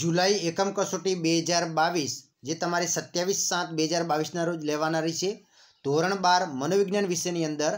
જુલાઈ એકમ કસોટી બે હજાર બાવીસ જે તમારે સત્યાવીસ સાત બે હજાર બાવીસના રોજ લેવાના રહી છે ધોરણ બાર મનોવિજ્ઞાન વિષયની અંદર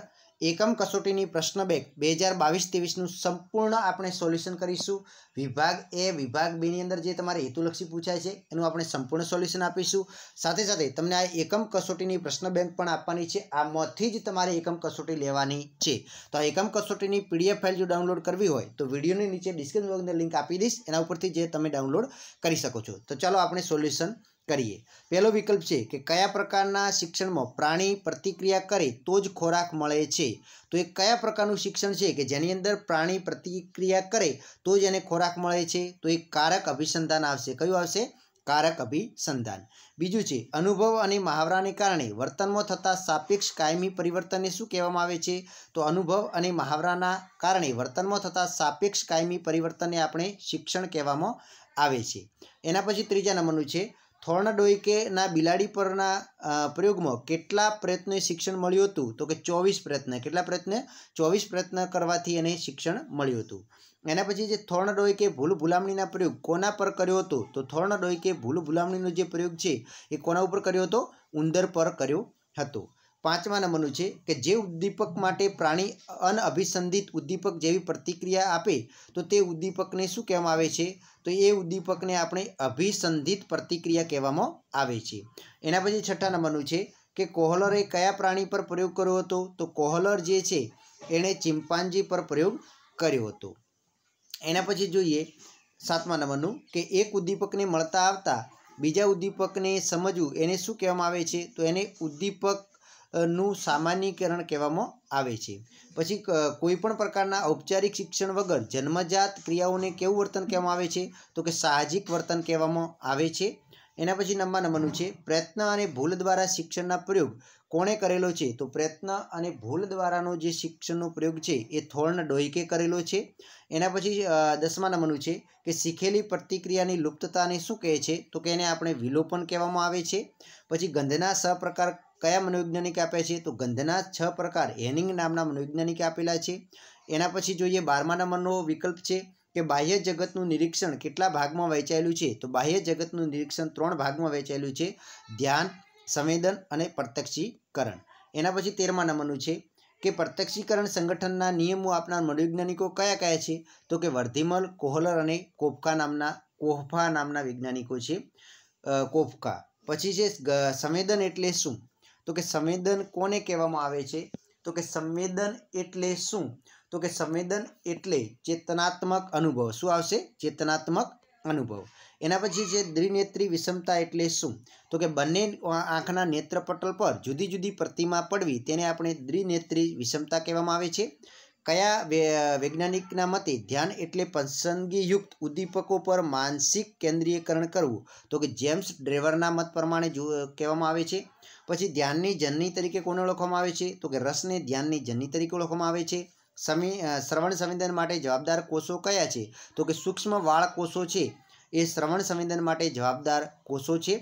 એકમ કસોટીની પ્રશ્ન બેંક બે હજાર બાવીસ ત્રેવીસનું સંપૂર્ણ આપણે સોલ્યુશન કરીશું વિભાગ એ વિભાગ બીની અંદર જે તમારે હેતુલક્ષી પૂછાય છે એનું આપણે સંપૂર્ણ સોલ્યુશન આપીશું સાથે સાથે તમને આ એકમ કસોટીની પ્રશ્ન બેંક પણ આપવાની છે આમાંથી જ તમારે એકમ કસોટી લેવાની છે તો આ એકમ કસોટીની પીડીએફ ફાઇલ જો ડાઉનલોડ કરવી હોય તો વિડીયોની નીચે ડિસ્ક્રિપ્શન બોક્સની લિંક આપી દઈશ એના ઉપરથી જે તમે ડાઉનલોડ કરી શકો છો તો ચાલો આપણે સોલ્યુશન કરીએ પહેલો વિકલ્પ છે કે કયા પ્રકારના શિક્ષણમાં પ્રાણી પ્રતિક્રિયા કરે તો જ ખોરાક મળે છે તો એ કયા પ્રકારનું શિક્ષણ છે કે જેની અંદર પ્રાણી પ્રતિક્રિયા કરે તો જ એને ખોરાક મળે છે તો એ કારક અભિસંધાન આવશે કયું આવશે કારક અભિસંધાન બીજું છે અનુભવ અને મહાવરાને કારણે વર્તનમાં થતા સાપેક્ષ કાયમી પરિવર્તનને શું કહેવામાં આવે છે તો અનુભવ અને મહાવરાના કારણે વર્તનમાં થતા સાપેક્ષ કાયમી પરિવર્તનને આપણે શિક્ષણ કહેવામાં આવે છે એના પછી ત્રીજા નંબરનું છે થોર્નડોઈકેના બિલાડી પરના પ્રયોગમાં કેટલા પ્રયત્ને શિક્ષણ મળ્યું હતું તો કે ચોવીસ પ્રયત્ન કેટલા પ્રયત્ને ચોવીસ પ્રયત્ન કરવાથી એને શિક્ષણ મળ્યું હતું એના પછી જે થોર્નડોઈકે ભૂલ ભૂલામણીના પ્રયોગ કોના પર કર્યો હતો તો થોર્નડોઈકે ભૂલ ભૂલામણીનો જે પ્રયોગ છે એ કોના ઉપર કર્યો હતો ઉંદર પર કર્યો હતો પાંચમા નંબરનું છે કે જે ઉદ્દીપક માટે પ્રાણી અનઅભિસંધિત ઉદ્દીપક જેવી પ્રતિક્રિયા આપે તો તે ઉદ્દીપકને શું કહેવામાં આવે છે તો એ ઉદ્દીપકને આપણે અભિસંધિત પ્રતિક્રિયા કહેવામાં આવે છે એના પછી છઠ્ઠા નંબરનું છે કે કોહલરે કયા પ્રાણી પર પ્રયોગ કર્યો હતો તો કોહલર જે છે એણે ચિમ્પાન્જી પર પ્રયોગ કર્યો હતો એના પછી જોઈએ સાતમા નંબરનું કે એક ઉદ્દીપકને મળતા આવતા બીજા ઉદ્દીપકને સમજવું એને શું કહેવામાં આવે છે તો એને ઉદ્દીપક નું સામાન્યકરણ કહેવામાં આવે છે પછી કોઈપણ પ્રકારના ઔપચારિક શિક્ષણ વગર જન્મજાત ક્રિયાઓને કેવું વર્તન કહેવામાં આવે છે તો કે સાહજિક વર્તન કહેવામાં આવે છે એના પછી નંબર નંબરનું છે પ્રયત્ન અને ભૂલ દ્વારા શિક્ષણના પ્રયોગ કોણે કરેલો છે તો પ્રયત્ન અને ભૂલ દ્વારાનો જે શિક્ષણનો પ્રયોગ છે એ થોર્ણ ડોઇકે કરેલો છે એના પછી દસમા નંબરનું છે કે શીખેલી પ્રતિક્રિયાની લુપ્તતાને શું કહે છે તો કે એને આપણે વિલોપન કહેવામાં આવે છે પછી ગંધના સહપ્રકાર કયા મનોવૈજ્ઞાનિક આપ્યા છે તો ગંધના છ પ્રકાર હેનિંગ નામના મનોવૈજ્ઞાનિકે આપેલા છે એના પછી જોઈએ બારમા નંબરનો વિકલ્પ છે કે બાહ્ય જગતનું નિરીક્ષણ કેટલા ભાગમાં વહેંચાયેલું છે તો બાહ્ય જગતનું નિરીક્ષણ ત્રણ ભાગમાં વહેંચાયેલું છે ધ્યાન સંવેદન અને પ્રત્યક્ષીકરણ એના પછી તેરમા નંબરનું છે કે પ્રત્યક્ષીકરણ સંગઠનના નિયમો આપનાર મનોવૈજ્ઞાનિકો કયા કયા છે તો કે વર્ધિમલ કોહલર અને કોફકા નામના કોફા નામના વૈજ્ઞાનિકો છે કોફકા પછી છે સંવેદન એટલે શું તો કે સંવેદન કોને કહેવામાં આવે છે તો કે સંવેદન એટલે શું તો કે સંવેદન એટલે ચેતનાત્મક અનુભવ શું આવશે ચેતનાત્મક અનુભવ એના પછી છે દ્વિનેત્રી વિષમતા એટલે શું તો કે બંને આંખના નેત્રપટલ પર જુદી જુદી પ્રતિમા પડવી તેને આપણે દ્વિનેત્રી વિષમતા કહેવામાં આવે છે કયા વૈજ્ઞાનિકના મતે ધ્યાન એટલે પસંદગીયુક્ત ઉદ્દીપકો પર માનસિક કેન્દ્રીયકરણ કરવું તો કે જેમ્સ ડ્રેવરના મત પ્રમાણે જો કહેવામાં આવે છે પછી ધ્યાનની જનની તરીકે કોને ઓળખવામાં આવે છે તો કે રસને ધ્યાનની જનની તરીકે ઓળખવામાં આવે છે સમી શ્રવણ સંવેદન માટે જવાબદાર કોષો કયા છે તો કે સૂક્ષ્મ વાળ કોષો છે એ શ્રવણ સંવેદન માટે જવાબદાર કોષો છે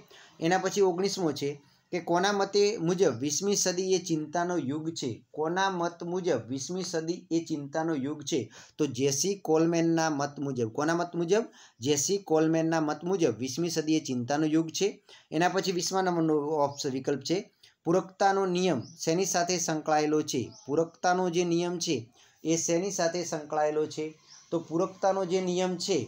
એના પછી ઓગણીસમો છે કે કોના મતે મુજબ વીસમી સદી એ ચિંતાનો યુગ છે કોના મત મુજબ વીસમી સદી એ ચિંતાનો યુગ છે તો જેસી કોલમેનના મત મુજબ કોના મત મુજબ જેસી કોલમેનના મત મુજબ વીસમી સદી એ ચિંતાનો યુગ છે એના પછી વીસમા નંબરનો ઓપ્શન વિકલ્પ છે પૂરકતાનો નિયમ શેની સાથે સંકળાયેલો છે પૂરકતાનો જે નિયમ છે એ શેની સાથે સંકળાયેલો છે તો પૂરકતાનો જે નિયમ છે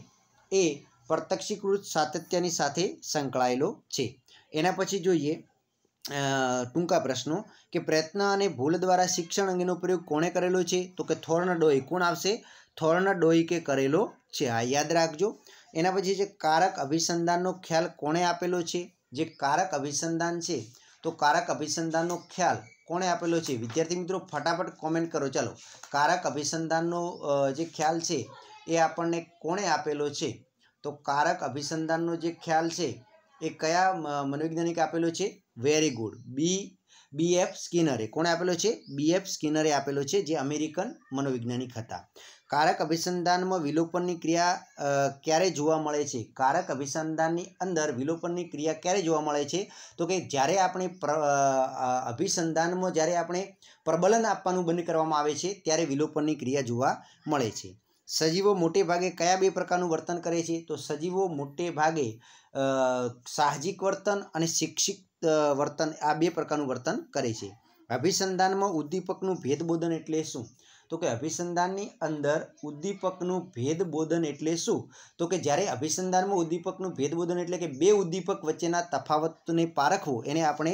એ પ્રત્યક્ષીકૃત સાતત્યની સાથે સંકળાયેલો છે એના પછી જોઈએ ટૂંકા પ્રશ્નો કે પ્રયત્ન અને ભૂલ દ્વારા શિક્ષણ અંગેનો પ્રયોગ કોણે કરેલો છે તો કે થોર્ન ડોહી કોણ આવશે થોર્ન ડોઈકે કરેલો છે આ યાદ રાખજો એના પછી જે કારક અભિસંધાનનો ખ્યાલ કોણે આપેલો છે જે કારક અભિસંધાન છે તો કારક અભિસંધાનનો ખ્યાલ કોણે આપેલો છે વિદ્યાર્થી મિત્રો ફટાફટ કોમેન્ટ કરો ચાલો કારક અભિસંધાનનો જે ખ્યાલ છે એ આપણને કોણે આપેલો છે તો કારક અભિસંધાનનો જે ખ્યાલ છે એ કયા મનોવૈજ્ઞાનિક આપેલો છે very good B B F સ્કિનરે કોણે આપેલો છે બી એફ સ્કિનરે આપેલો છે જે અમેરિકન મનોવૈજ્ઞાનિક હતા કારક અભિસંધાનમાં વિલોપનની ક્રિયા ક્યારે જોવા મળે છે કારક અભિસંધાનની અંદર વિલોપનની ક્રિયા ક્યારે જોવા મળે છે તો કે જ્યારે આપણે અભિસંધાનમાં જ્યારે આપણે પ્રબલન આપવાનું બંધ કરવામાં આવે છે ત્યારે વિલોપનની ક્રિયા જોવા મળે છે સજીવો મોટે ભાગે કયા બે પ્રકારનું વર્તન કરે છે તો સજીવો મોટે ભાગે સાહજિક વર્તન અને શિક્ષિત વર્તન આ બે પ્રકારનું વર્તન કરે છે અભિસંધાનમાં ઉદ્દીપકનું ભેદબોધન એટલે શું તો કે અભિસંધાનની અંદર ઉદ્દીપકનું ભેદબોધન એટલે શું તો કે જ્યારે અભિસંધાનમાં ઉદ્દીપકનું ભેદબોધન એટલે કે બે ઉદ્દીપક વચ્ચેના તફાવતને પારખવું એને આપણે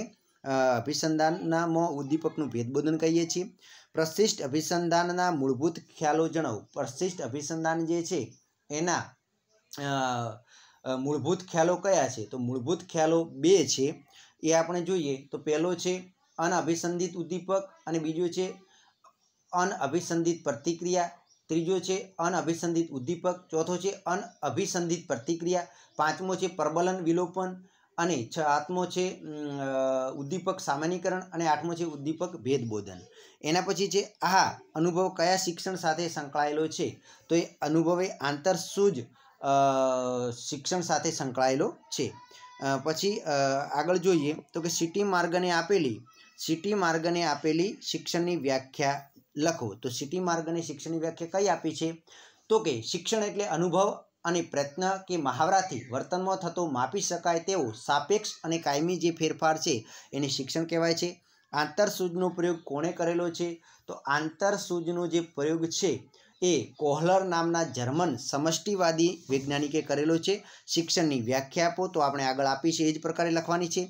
અભિસંધાનનામાં ઉદ્દીપકનું ભેદબોધન કહીએ છીએ પ્રશિષ્ટ અભિસંધાનના મૂળભૂત ખ્યાલો જણાવું પ્રશિષ્ટ અભિસંધાન જે છે એના મૂળભૂત ખ્યાલો કયા છે તો મૂળભૂત ખ્યાલો બે છે એ આપણે જોઈએ તો પહેલો છે અનઅભિસંધિત ઉદ્દીપક અને બીજો છે અનઅભિસંધિત પ્રતિક્રિયા ત્રીજો છે અનઅભિસંધિત ઉદ્દીપક ચોથો છે અનઅભિસંધિત પ્રતિક્રિયા પાંચમો છે પ્રબલન વિલોપન અને છ આઠમો છે ઉદ્દીપક સામાન્યકરણ અને આઠમો છે ઉદ્દીપક ભેદબોધન એના પછી છે આ અનુભવ કયા શિક્ષણ સાથે સંકળાયેલો છે તો એ અનુભવે આંતરસૂજ શિક્ષણ સાથે સંકળાયેલો છે પછી આગળ જોઈએ તો કે સિટી માર્ગને આપેલી સિટી માર્ગને આપેલી શિક્ષણની વ્યાખ્યા લખો તો સિટી માર્ગને શિક્ષણની વ્યાખ્યા કઈ આપી છે તો કે શિક્ષણ એટલે અનુભવ અને પ્રયત્ન કે મહાવરાથી વર્તનમાં થતો માપી શકાય તેવો સાપેક્ષ અને કાયમી જે ફેરફાર છે એને શિક્ષણ કહેવાય છે આંતરસૂજનો પ્રયોગ કોણે કરેલો છે તો આંતરસૂજનો જે પ્રયોગ છે એ કોહલર નામના જર્મન સમષ્ટિવાદી વૈજ્ઞાનિકે કરેલો છે શિક્ષણની વ્યાખ્યા આપો તો આપણે આગળ આપી છે એ જ પ્રકારે લખવાની છે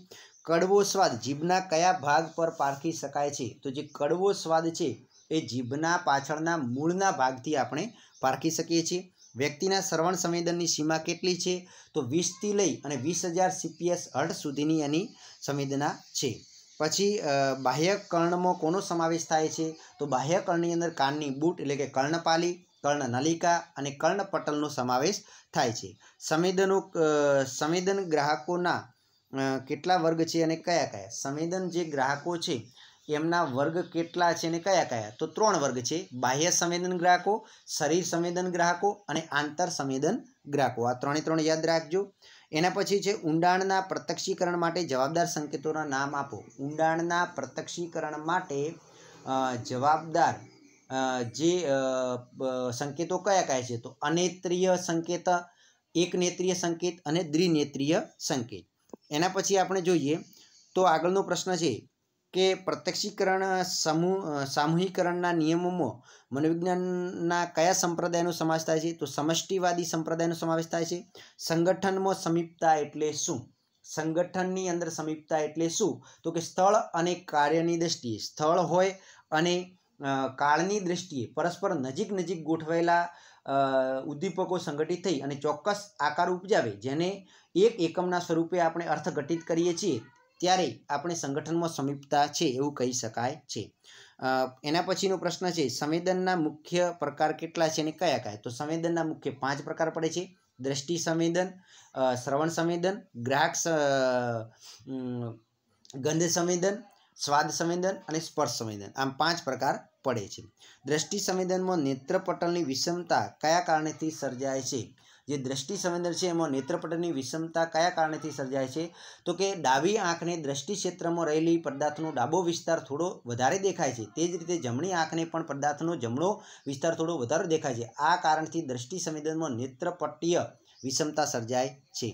કડવો સ્વાદ જીભના કયા ભાગ પર પારખી શકાય છે તો જે કડવો સ્વાદ છે એ જીભના પાછળના મૂળના ભાગથી આપણે પારખી શકીએ છીએ વ્યક્તિના શ્રવણ સંવેદનની સીમા કેટલી છે તો વીસથી લઈ અને વીસ હજાર સીપીએસ હર્ટ સુધીની એની સંવેદના છે પછી બાહ્ય કર્ણમાં કોનો સમાવેશ થાય છે તો બાહ્ય કર્ણની અંદર કાનની બૂટ એટલે કે કર્ણપાલી કર્ણ નલિકા અને કર્ણપટલનો સમાવેશ થાય છે સંવેદનો સંવેદન ગ્રાહકોના કેટલા વર્ગ છે અને કયા કયા સંવેદન જે ગ્રાહકો છે એમના વર્ગ કેટલા છે અને કયા કયા તો ત્રણ વર્ગ છે બાહ્ય સંવેદન ગ્રાહકો શરીર સંવેદન ગ્રાહકો અને આંતર સંવેદન ગ્રાહકો આ ત્રણે ત્રણ યાદ રાખજો એના પછી છે ઊંડાણના પ્રત્યક્ષીકરણ માટે જવાબદાર સંકેતોના નામ આપો ઊંડાણના પ્રત્યક્ષીકરણ માટે જવાબદાર જે સંકેતો કયા કયા છે તો અનેત્રીય સંકેત એક એકનેત્રીય સંકેત અને દ્વિનેત્રીય સંકેત એના પછી આપણે જોઈએ તો આગળનો પ્રશ્ન છે કે પ્રત્યક્ષીકરણ સમૂહ સામૂહિકરણના નિયમોમાં મનોવિજ્ઞાનના કયા સંપ્રદાયનો સમાવેશ થાય છે તો સમષ્ટિવાદી સંપ્રદાયનો સમાવેશ થાય છે સંગઠનમાં સમીપતા એટલે શું સંગઠનની અંદર સમીપતા એટલે શું તો કે સ્થળ અને કાર્યની દ્રષ્ટિએ સ્થળ હોય અને કાળની દ્રષ્ટિએ પરસ્પર નજીક નજીક ગોઠવાયેલા ઉદ્દીપકો સંગઠિત થઈ અને ચોક્કસ આકાર ઉપજાવે જેને એક એકમના સ્વરૂપે આપણે અર્થઘટિત કરીએ છીએ ત્યારે આપણે સંગઠનમાં સમીપતા છે એવું કહી શકાય છે એના પછીનો પ્રશ્ન છે સંવેદનના મુખ્ય પ્રકાર કેટલા છે અને કયા કયા તો સંવેદનના મુખ્ય પાંચ પ્રકાર પડે છે દ્રષ્ટિ સંવેદન શ્રવણ સંવેદન ગ્રાહક ગંધ સંવેદન સ્વાદ સંવેદન અને સ્પર્શ સંવેદન આમ પાંચ પ્રકાર પડે છે દ્રષ્ટિ સંવેદનમાં નેત્રપટલની વિષમતા કયા કારણેથી સર્જાય છે જે દ્રષ્ટિ સંવેદન છે એમાં નેત્રપટની વિષમતા કયા કારણેથી સર્જાય છે તો કે ડાબી આંખને દ્રષ્ટિ ક્ષેત્રમાં રહેલી પદાર્થનો ડાબો વિસ્તાર થોડો વધારે દેખાય છે તે જ રીતે જમણી આંખને પણ પદાર્થનો જમણો વિસ્તાર થોડો વધારે દેખાય છે આ કારણથી દ્રષ્ટિ સંવેદનમાં નેત્રપટીય વિષમતા સર્જાય છે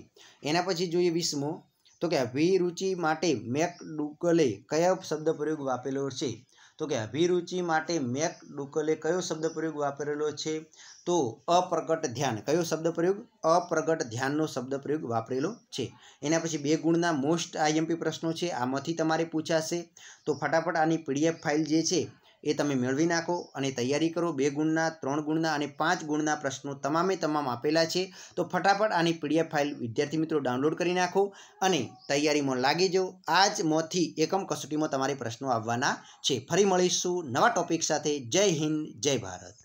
એના પછી જોઈએ વીસમો તો કે વિરુચિ માટે મેકડુગલે કયા શબ્દ પ્રયોગ વાપરેલો છે તો કે અભિરુચિ માટે મેક ડુકલે કયો શબ્દ પ્રયોગ વાપરેલો છે તો અપ્રગટ ધ્યાન કયો શબ્દ પ્રયોગ અપ્રગટ ધ્યાનનો શબ્દ પ્રયોગ વાપરેલો છે એના પછી બે ગુણના મોસ્ટ આઈએમપી પ્રશ્નો છે આમાંથી તમારે પૂછાશે તો ફટાફટ આની પીડીએફ ફાઇલ જે છે એ તમે મેળવી નાખો અને તૈયારી કરો બે ગુણના ત્રણ ગુણના અને પાંચ ગુણના પ્રશ્નો તમામે તમામ આપેલા છે તો ફટાફટ આની પીડીએફ ફાઇલ વિદ્યાર્થી મિત્રો ડાઉનલોડ કરી નાખો અને તૈયારીમાં લાગી જાઓ આજ મોથી એકમ કસોટીમાં તમારે પ્રશ્નો આવવાના છે ફરી મળીશું નવા ટોપિક સાથે જય હિન્દ જય ભારત